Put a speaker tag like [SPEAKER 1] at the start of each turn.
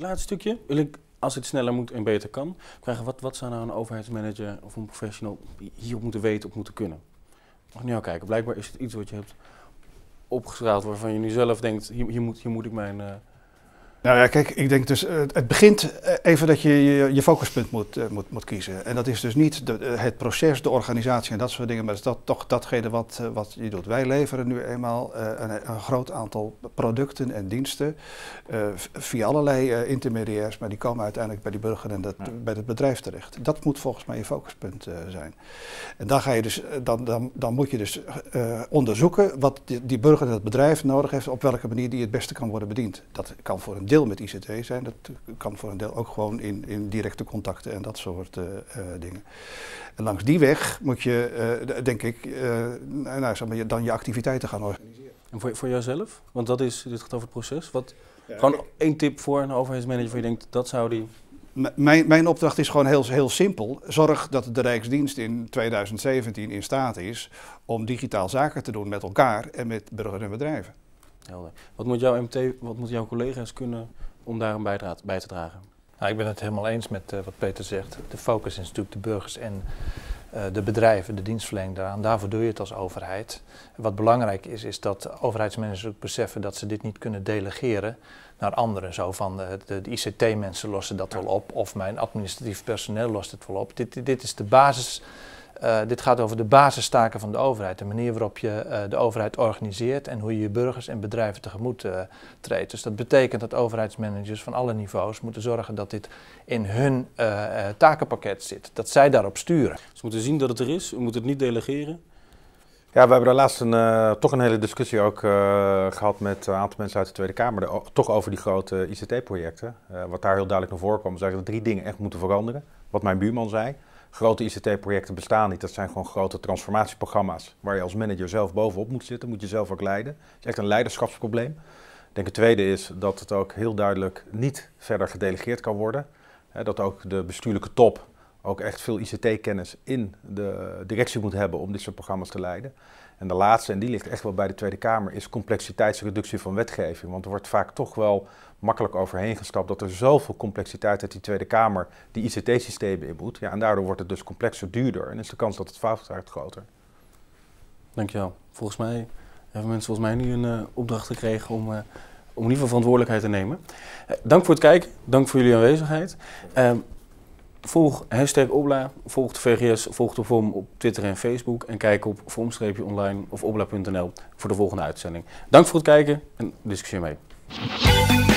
[SPEAKER 1] laatste stukje wil ik, als het sneller moet en beter kan, krijgen wat, wat zou nou een overheidsmanager of een professional hierop moeten weten, op moeten kunnen? Mag nu al kijken, blijkbaar is het iets wat je hebt opgestraald waarvan je nu zelf denkt, hier, moet, hier moet ik mijn... Eh,
[SPEAKER 2] nou ja, kijk, ik denk dus, eh, het begint eh, even dat je je, focuspunt moet, eh, moet, moet kiezen. En dat is dus niet het proces, de organisatie en dat soort dingen, maar dat is dat, toch datgene wat, wat je doet. Wij leveren nu eenmaal een, een groot aantal producten en diensten via allerlei intermediairs, maar die komen uiteindelijk bij die burger en dat, bij het bedrijf terecht. Dat moet volgens mij je focuspunt zijn. En dan, ga je dus, dan, dan, dan moet je dus onderzoeken wat die, burger en het bedrijf nodig heeft, op welke manier die het beste kan worden bediend. Dat kan voor een deel met ICT zijn. Dat kan voor een deel ook gewoon in, in directe contacten en dat soort eh, eh, dingen. En langs die weg moet je, eh, denk ik, uh, nou, zeg maar, dan je activiteiten gaan organiseren. En voor, voor jouzelf? Want dat is, dit gaat over het proces. Wat, gewoon één tip voor een overheidsmanager waar je denkt, dat zou die mijn, mijn, opdracht is gewoon heel, heel simpel. Zorg dat de Rijksdienst in 2017 in staat is om digitaal zaken te doen met elkaar en met burgers en bedrijven. Wat moet, jouw MT, wat moeten jouw collega's kunnen om daar een bijdrage
[SPEAKER 3] bij te dragen? Nou, ik ben het helemaal eens met eh, wat Peter zegt. De focus is natuurlijk de burgers en eh, de bedrijven, de dienstverlening daaraan. Daarvoor doe je het als overheid. Wat belangrijk is, is dat overheidsmanagers ook beseffen dat ze dit niet kunnen delegeren naar anderen. Zo van eh, de, de, de ICT-mensen lossen dat wel op of mijn administratief personeel lost het wel op. Dit, dit is de basis eh, dit gaat over de basistaken van de overheid, de manier waarop je eh, de overheid organiseert en hoe je je burgers en bedrijven tegemoet eh, treedt. Dus dat betekent dat overheidsmanagers van alle niveaus moeten zorgen dat dit in hun takenpakket zit, dat zij daarop sturen.
[SPEAKER 4] Ze moeten zien dat het er is, we moeten het niet delegeren. Ja, we hebben daar laatst een, toch een hele discussie ook gehad met een aantal mensen uit de Tweede Kamer, toch over die grote ICT-projecten. wat daar heel duidelijk naar voren kwam, is dat drie dingen echt moeten veranderen. Wat mijn buurman zei, grote ICT-projecten bestaan niet. Dat zijn gewoon grote transformatieprogramma's waar je als manager zelf bovenop moet zitten, moet je zelf ook leiden. Het is echt een leiderschapsprobleem. Ik denk het tweede is dat het ook heel duidelijk niet verder gedelegeerd kan worden. Dat ook de bestuurlijke top ook echt veel ICT-kennis in de directie moet hebben om dit soort programma's te leiden. En de laatste, en die ligt echt wel bij de Tweede Kamer, is complexiteitsreductie van wetgeving. Want er wordt vaak toch wel makkelijk overheen gestapt dat er zoveel complexiteit uit die Tweede Kamer die ICT-systemen in moet. Ja, en daardoor wordt het dus complexer, duurder en is de kans dat het fout groter.
[SPEAKER 1] Dankjewel. Volgens mij hebben mensen volgens mij nu een eh, opdracht gekregen om, uh, om in ieder geval verantwoordelijkheid te nemen. Eh, dank voor het kijken, dank voor jullie aanwezigheid. Ehm, Volg hashtag Obla, volg de VGS, volg de VOM op Twitter en Facebook en kijk op vom-online of obla.nl voor de volgende uitzending. Dank voor het kijken en discussieer mee.